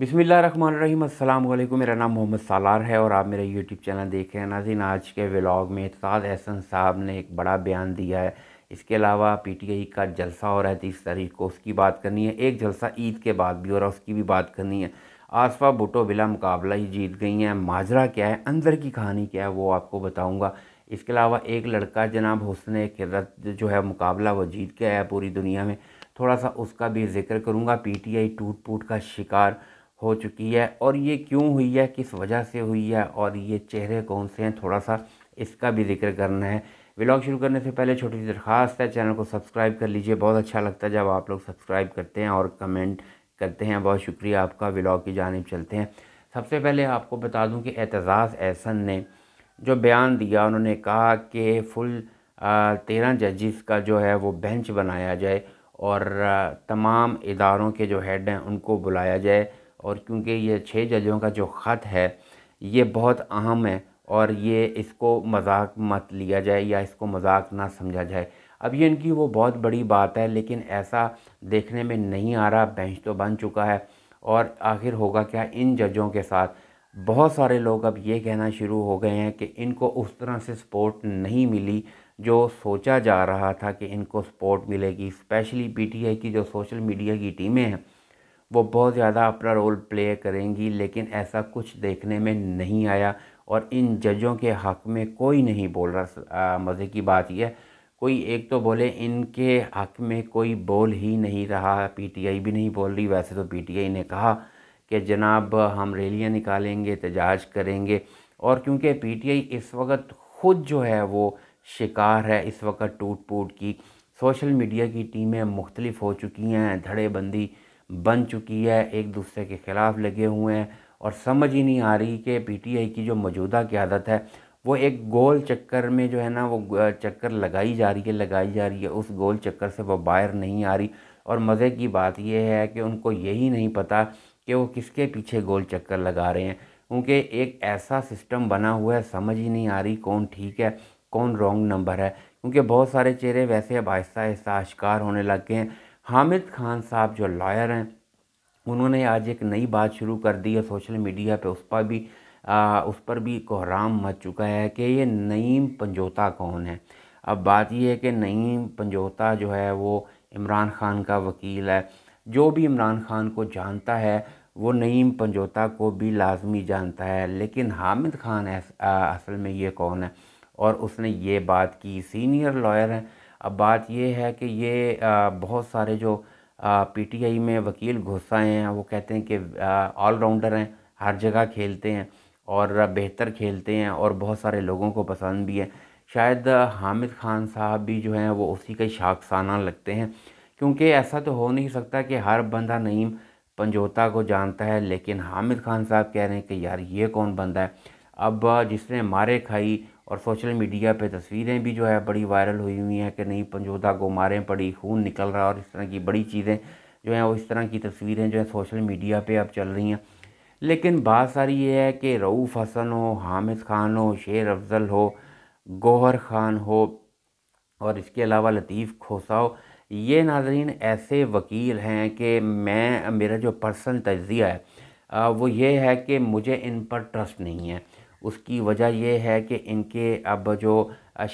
रही अल्लाम मेरा नाम मोहम्मद सालार है और आप मेरा यूट्यूब चैनल देख रहे हैं नाजिन आज के व्लाग में इतसाद एहसन साहब ने एक बड़ा बयान दिया है इसके अलावा पी टी आई का जलसा हो रहा है तीस तारीख को उसकी बात करनी है एक जलसा ईद के बाद भी हो रहा है उसकी भी बात करनी है आसफा भुटो बिला मुकाबला ही जीत गई हैं माजरा क्या है अंदर की कहानी क्या है वो आपको बताऊँगा इसके अलावा एक लड़का जनाब हुसन किरत जो है मुकाबला वो जीत गया है पूरी दुनिया में थोड़ा सा उसका भी जिक्र करूँगा पी टी आई टूट फूट का शिकार हो चुकी है और ये क्यों हुई है किस वजह से हुई है और ये चेहरे कौन से हैं थोड़ा सा इसका भी जिक्र करना है व्लॉग शुरू करने से पहले छोटी सी दरख्वास्त है चैनल को सब्सक्राइब कर लीजिए बहुत अच्छा लगता है जब आप लोग सब्सक्राइब करते हैं और कमेंट करते हैं बहुत शुक्रिया आपका व्लॉग की जानब चलते हैं सबसे पहले आपको बता दूं कि एतजाज़ एहसन ने जो बयान दिया उन्होंने कहा कि फुल तेरह जजिस का जो है वो बेंच बनाया जाए और तमाम इदारों के जो हेड हैं उनको बुलाया जाए और क्योंकि ये छः जजों का जो ख़त है ये बहुत अहम है और ये इसको मजाक मत लिया जाए या इसको मजाक ना समझा जाए अब ये इनकी वो बहुत बड़ी बात है लेकिन ऐसा देखने में नहीं आ रहा बेंच तो बन चुका है और आखिर होगा क्या इन जजों के साथ बहुत सारे लोग अब ये कहना शुरू हो गए हैं कि इनको उस तरह से सपोर्ट नहीं मिली जो सोचा जा रहा था कि इनको सपोर्ट मिलेगी स्पेशली पीटीआई की जो सोशल मीडिया की टीमें हैं वो बहुत ज़्यादा अपना रोल प्ले करेंगी लेकिन ऐसा कुछ देखने में नहीं आया और इन जजों के हक़ में कोई नहीं बोल रहा मज़े की बात यह कोई एक तो बोले इनके हक़ में कोई बोल ही नहीं रहा पीटीआई भी नहीं बोल रही वैसे तो पीटीआई ने कहा कि जनाब हम रैलियाँ निकालेंगे एहतजाज करेंगे और क्योंकि पीटीआई इस वक्त ख़ुद जो है वो शिकार है इस वक्त टूट फूट की सोशल मीडिया की टीमें मुख्तलिफ हो चुकी हैं धड़ेबंदी बन चुकी है एक दूसरे के ख़िलाफ़ लगे हुए हैं और समझ ही नहीं आ रही कि पीटीआई की जो मौजूदा क्यादत है वो एक गोल चक्कर में जो है ना वो चक्कर लगाई जा रही है लगाई जा रही है उस गोल चक्कर से वो बाहर नहीं आ रही और मज़े की बात यह है कि उनको यही नहीं पता कि वो किसके पीछे गोल चक्कर लगा रहे हैं क्योंकि एक ऐसा सिस्टम बना हुआ है समझ ही नहीं आ रही कौन ठीक है कौन रॉन्ग नंबर है क्योंकि बहुत सारे चेहरे वैसे अब आहिस्ता आहिस्ता आश्कार होने लग गए हैं हामिद खान साहब जो लॉयर हैं उन्होंने आज एक नई बात शुरू कर दी है सोशल मीडिया पे उस पर भी आ, उस पर भी कोहराम मच चुका है कि ये नईम पंजोता कौन है अब बात यह है कि नईम पंजोता जो है वो इमरान खान का वकील है जो भी इमरान खान को जानता है वो नईम पंजोता को भी लाजमी जानता है लेकिन हामिद खान असल में ये कौन है और उसने ये बात की सीनियर लॉयर हैं अब बात यह है कि ये बहुत सारे जो पीटीआई में वकील घुसाए हैं वो कहते हैं कि ऑलराउंडर हैं हर जगह खेलते हैं और बेहतर खेलते हैं और बहुत सारे लोगों को पसंद भी है शायद हामिद खान साहब भी जो हैं वो उसी के शाखसाना लगते हैं क्योंकि ऐसा तो हो नहीं सकता कि हर बंदा नईम पंजोता को जानता है लेकिन हामिद खान साहब कह रहे हैं कि यार ये कौन बंदा है अब जिसने मारे खाई और सोशल मीडिया पे तस्वीरें भी जो है बड़ी वायरल हुई हुई हैं कि नहीं पंजोदा को मारें पड़ी खून निकल रहा और इस तरह की बड़ी चीज़ें जो हैं वो इस तरह की तस्वीरें जो है सोशल मीडिया पे अब चल रही हैं लेकिन बात सारी ये है कि रऊफ़ हसन हो हामिद ख़ान हो शेर अफजल हो गोहर ख़ान हो और इसके अलावा लतीफ़ खोसा हो ये नाजरीन ऐसे वकील हैं कि मैं मेरा जो पर्सनल तजिया है वो ये है कि मुझे इन पर ट्रस्ट नहीं है उसकी वजह यह है कि इनके अब जो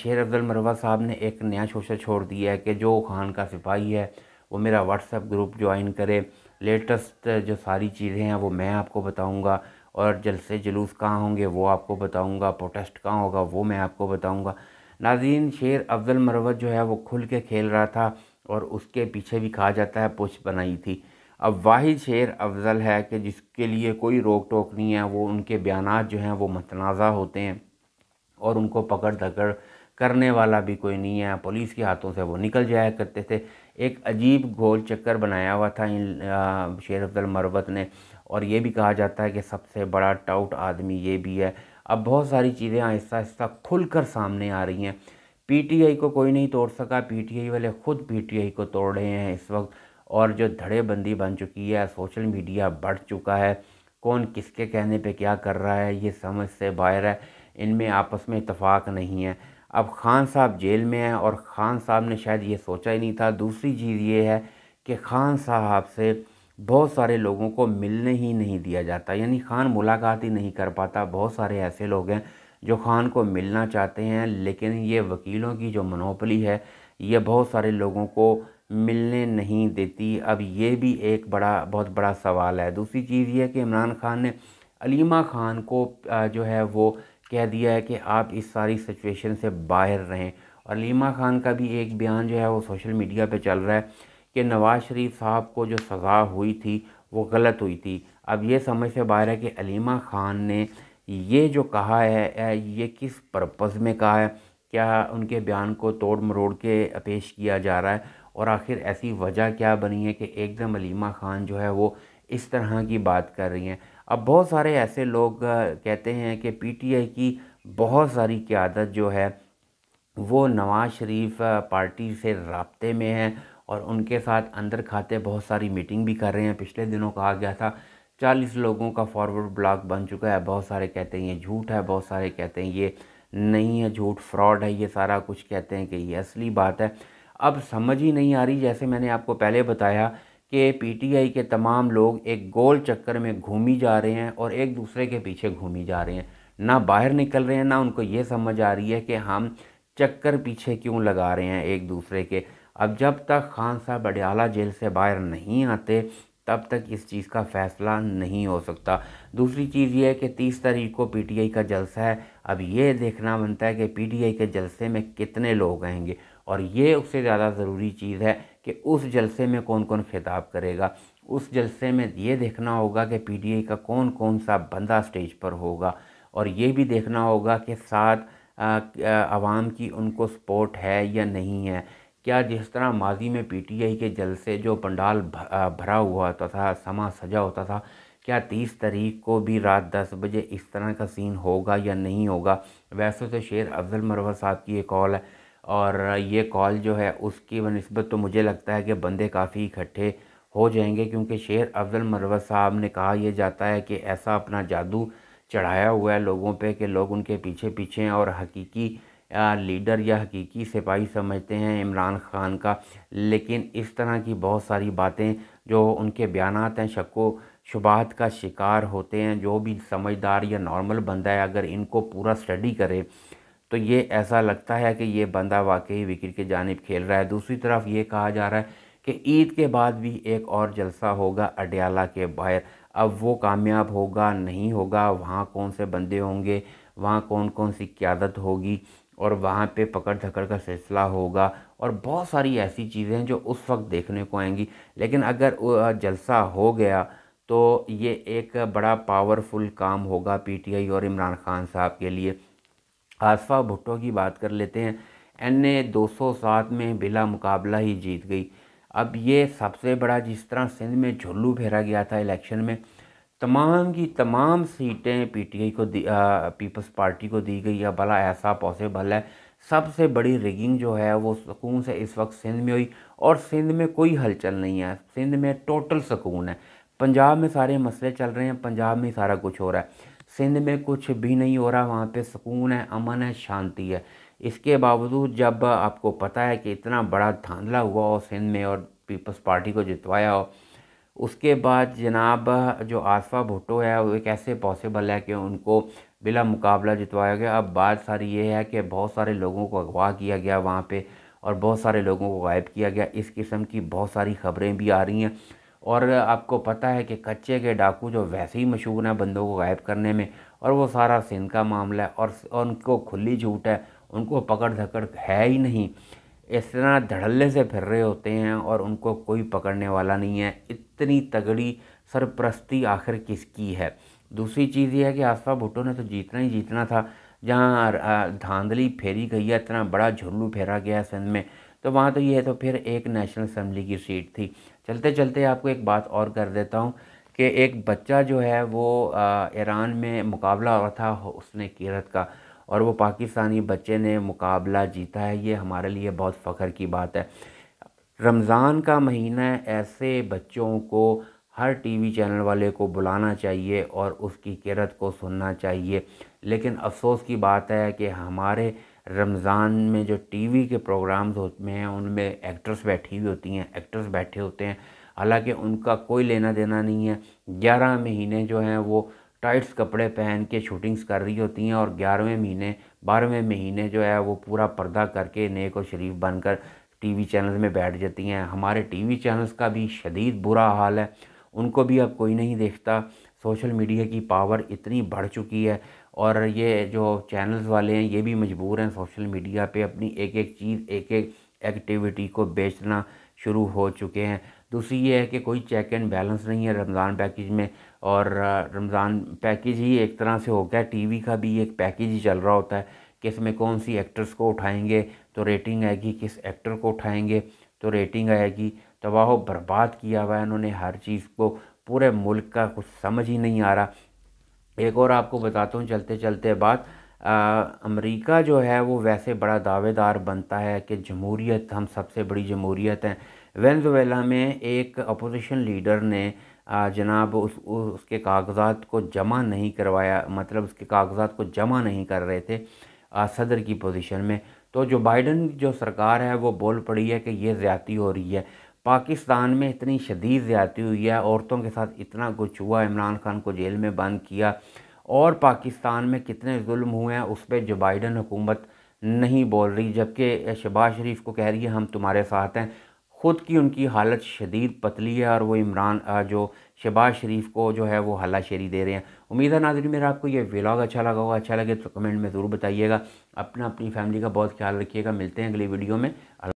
शेर अफजल मरवा साहब ने एक नया शोशा छोड़ दिया है कि जो खान का सिपाही है वो मेरा व्हाट्सएप ग्रुप ज्वाइन करे लेटेस्ट जो सारी चीज़ें हैं वो मैं आपको बताऊंगा और जलसे जुलूस कहाँ होंगे वो आपको बताऊंगा प्रोटेस्ट कहाँ होगा वो मैं आपको बताऊंगा नाजीन शेर अफजल मरवत जो है वो खुल के खेल रहा था और उसके पीछे भी कहा जाता है पुछ बनाई थी अब वाहिद शेर अफजल है कि जिसके लिए कोई रोक टोक नहीं है वो उनके बयान जो हैं वो मतनाज़ा होते हैं और उनको पकड़ धकड़ करने वाला भी कोई नहीं है पुलिस के हाथों से वो निकल जाया करते थे एक अजीब गोल चक्कर बनाया हुआ था इन शेर अफजल मरवत ने और ये भी कहा जाता है कि सबसे बड़ा टाउट आदमी ये भी है अब बहुत सारी चीज़ें आहिस्ता आहिस्ता खुल कर सामने आ रही हैं आई को कोई नहीं तोड़ सका आई वाले ख़ुद आई को तोड़ रहे हैं इस वक्त और जो धड़ेबंदी बन चुकी है सोशल मीडिया बढ़ चुका है कौन किसके कहने पे क्या कर रहा है ये समझ से बाहर है इनमें आपस में इतफ़ाक़ नहीं है अब खान साहब जेल में हैं और ख़ान साहब ने शायद ये सोचा ही नहीं था दूसरी चीज़ ये है कि ख़ान साहब से बहुत सारे लोगों को मिलने ही नहीं दिया जाता यानी ख़ान मुलाकात ही नहीं कर पाता बहुत सारे ऐसे लोग हैं जो ख़ान को मिलना चाहते हैं लेकिन ये वकीलों की जो मनोपली है ये बहुत सारे लोगों को मिलने नहीं देती अब ये भी एक बड़ा बहुत बड़ा सवाल है दूसरी चीज़ ये कि इमरान खान ने अलीमा खान को जो है वो कह दिया है कि आप इस सारी सिचुएशन से बाहर रहें और अलीमा खान का भी एक बयान जो है वो सोशल मीडिया पे चल रहा है कि नवाज़ शरीफ साहब को जो सज़ा हुई थी वो गलत हुई थी अब ये समझ से बाहर है कि अलीमा खान ने ये जो कहा है ये किस पर्पज़ में कहा है क्या उनके बयान को तोड़ मरोड़ के पेश किया जा रहा है और आखिर ऐसी वजह क्या बनी है कि एकदम अलीमा ख़ान जो है वो इस तरह की बात कर रही हैं अब बहुत सारे ऐसे लोग कहते हैं कि पीटीआई की बहुत सारी क्यादत जो है वो नवाज़ शरीफ पार्टी से रबते में है और उनके साथ अंदर खाते बहुत सारी मीटिंग भी कर रहे हैं पिछले दिनों कहा गया था चालीस लोगों का फॉरवर्ड ब्लॉक बन चुका है बहुत सारे कहते हैं ये झूठ है बहुत सारे कहते हैं ये नहीं है झूठ फ्रॉड है ये सारा कुछ कहते हैं कि ये असली बात है अब समझ ही नहीं आ रही जैसे मैंने आपको पहले बताया कि पीटीआई के तमाम लोग एक गोल चक्कर में घूमी जा रहे हैं और एक दूसरे के पीछे घूमी जा रहे हैं ना बाहर निकल रहे हैं ना उनको ये समझ आ रही है कि हम चक्कर पीछे क्यों लगा रहे हैं एक दूसरे के अब जब तक खान साहब अडियाला जेल से बाहर नहीं आते तब तक इस चीज़ का फैसला नहीं हो सकता दूसरी चीज़ यह है कि तीस तारीख को पीटीआई का जलसा है अब ये देखना बनता है कि पीटीआई के जलसे में कितने लोग आएंगे और ये उससे ज़्यादा ज़रूरी चीज़ है कि उस जलसे में कौन कौन खिताब करेगा उस जलसे में ये देखना होगा कि पी का कौन कौन सा बंदा स्टेज पर होगा और ये भी देखना होगा कि साथ आवाम की उनको सपोर्ट है या नहीं है क्या जिस तरह माजी में पीटीआई के जलसे जो पंडाल भरा हुआ होता था समा सजा होता था क्या तीस तारीख को भी रात दस बजे इस तरह का सीन होगा या नहीं होगा वैसे तो शेर अफजल मरवा साहब की ये कॉल है और ये कॉल जो है उसकी बनस्बत तो मुझे लगता है कि बंदे काफ़ी इकट्ठे हो जाएंगे क्योंकि शेर अफजल मरवा साहब ने कहा यह जाता है कि ऐसा अपना जादू चढ़ाया हुआ है लोगों पे कि लोग उनके पीछे पीछे हैं और हकीकी लीडर या हकीकी सिपाही समझते हैं इमरान खान का लेकिन इस तरह की बहुत सारी बातें जो उनके बयान हैं शको शुबात का शिकार होते हैं जो भी समझदार या नॉर्मल बंदा है अगर इनको पूरा स्टडी करे तो ये ऐसा लगता है कि ये बंदा वाकई विकेट के जानब खेल रहा है दूसरी तरफ ये कहा जा रहा है कि ईद के बाद भी एक और जलसा होगा अडयाला के बाहर अब वो कामयाब होगा नहीं होगा वहाँ कौन से बंदे होंगे वहाँ कौन कौन सी क्यादत होगी और वहाँ पे पकड़ धकड़ का सिलसिला होगा और बहुत सारी ऐसी चीज़ें हैं जो उस वक्त देखने को आएंगी लेकिन अगर जलसा हो गया तो ये एक बड़ा पावरफुल काम होगा पीटीआई और इमरान खान साहब के लिए आसफा भुट्टो की बात कर लेते हैं एन ए सात में बिला मुकाबला ही जीत गई अब ये सबसे बड़ा जिस तरह सिंध में झुल्लू फेरा गया था इलेक्शन में तमाम की तमाम सीटें पीटीआई को दी पीपल्स पार्टी को दी गई है भला ऐसा पॉसिबल है सबसे बड़ी रिगिंग जो है वो सुकून से इस वक्त सिंध में हुई और सिंध में कोई हलचल नहीं है सिंध में टोटल सुकून है पंजाब में सारे मसले चल रहे हैं पंजाब में सारा कुछ हो रहा है सिंध में कुछ भी नहीं हो रहा वहाँ पे सुकून है अमन है शांति है इसके बावजूद जब आपको पता है कि इतना बड़ा धांधला हुआ हो सिंध में और पीपल्स पार्टी को जितवाया हो उसके बाद जनाब जो आसफ़ा भुट्टो है वो कैसे पॉसिबल है कि उनको बिला मुकाबला जितवाया गया अब बात सारी ये है कि बहुत सारे लोगों को अगवा किया गया वहाँ पे और बहुत सारे लोगों को गायब किया गया इस किस्म की बहुत सारी ख़बरें भी आ रही हैं और आपको पता है कि कच्चे के डाकू जो वैसे ही मशहूर हैं बंदों को गायब करने में और वो सारा सिंध का मामला है और उनको खुली झूठ है उनको पकड़ धकड़ है ही नहीं इस तरह धड़ल्ले से फिर रहे होते हैं और उनको कोई पकड़ने वाला नहीं है इतनी तगड़ी सरप्रस्ती आखिर किसकी है दूसरी चीज़ यह है कि आसफा भुट्टो ने तो जीतना ही जीतना था जहाँ धांधली फेरी गई है इतना बड़ा झुल्लू फेरा गया है सिंध में तो वहाँ तो ये तो फिर एक नेशनल असम्बली की सीट थी चलते चलते आपको एक बात और कर देता हूँ कि एक बच्चा जो है वो ईरान में मुकाबला हुआ था उसने कीरत का और वो पाकिस्तानी बच्चे ने मुकाबला जीता है ये हमारे लिए बहुत फ़ख्र की बात है रमज़ान का महीना ऐसे बच्चों को हर टीवी चैनल वाले को बुलाना चाहिए और उसकी किरत को सुनना चाहिए लेकिन अफसोस की बात है कि हमारे रमज़ान में जो टीवी के प्रोग्राम्स होते हैं उनमें एक्ट्रेस बैठी हुई होती हैं एक्ट्रेस बैठे होते हैं हालांकि उनका कोई लेना देना नहीं है ग्यारह महीने जो हैं वो टाइट्स कपड़े पहन के शूटिंग्स कर रही होती हैं और ग्यारहवें महीने बारहवें महीने जो है वो पूरा पर्दा करके नेक और शरीफ बनकर टीवी चैनल्स में बैठ जाती हैं हमारे टीवी चैनल्स का भी शदीद बुरा हाल है उनको भी अब कोई नहीं देखता सोशल मीडिया की पावर इतनी बढ़ चुकी है और ये जो चैनल्स वाले हैं ये भी मजबूर हैं सोशल मीडिया पे अपनी एक एक चीज़ एक एक एक्टिविटी को बेचना शुरू हो चुके हैं दूसरी ये है कि कोई चेक एंड बैलेंस नहीं है रमज़ान पैकेज में और रमज़ान पैकेज ही एक तरह से हो गया टीवी का भी एक पैकेज ही चल रहा होता है कि इसमें कौन सी एक्टर्स को उठाएंगे तो रेटिंग आएगी किस एक्टर को उठाएंगे तो रेटिंग आएगी तबाह तो बर्बाद किया हुआ है इन्होंने हर चीज़ को पूरे मुल्क का कुछ समझ ही नहीं आ रहा एक और आपको बताता हूँ चलते चलते बात अमेरिका जो है वो वैसे बड़ा दावेदार बनता है कि जमहूरीत हम सबसे बड़ी जमहूरीत हैं वेनजुएला में एक अपोजिशन लीडर ने जनाब उस उसके कागज़ात को जमा नहीं करवाया मतलब उसके कागज़ात को जमा नहीं कर रहे थे सदर की पोजीशन में तो जो बाइडन जो सरकार है वो बोल पड़ी है कि ये ज्यादी हो रही है पाकिस्तान में इतनी शदीद ज़्यादी हुई है औरतों के साथ इतना कुछ हुआ इमरान खान को जेल में बंद किया और पाकिस्तान में कितने जुल्म हुए हैं उस पर जो बाइडन हुकूमत नहीं बोल रही जबकि शहबाज शरीफ को कह रही है हम तुम्हारे साथ हैं ख़ुद की उनकी हालत शदीद पतली है और वो इमरान जो शहबाज शरीफ को जो है वो हल्ला शेरी दे रहे हैं उम्मीद है नाजरी मेरा आपको ये व्लाग अच्छा लगा होगा अच्छा लगे तो कमेंट में ज़रूर बताइएगा अपना अपनी फैमिली का बहुत ख्याल रखिएगा मिलते हैं अगली वीडियो में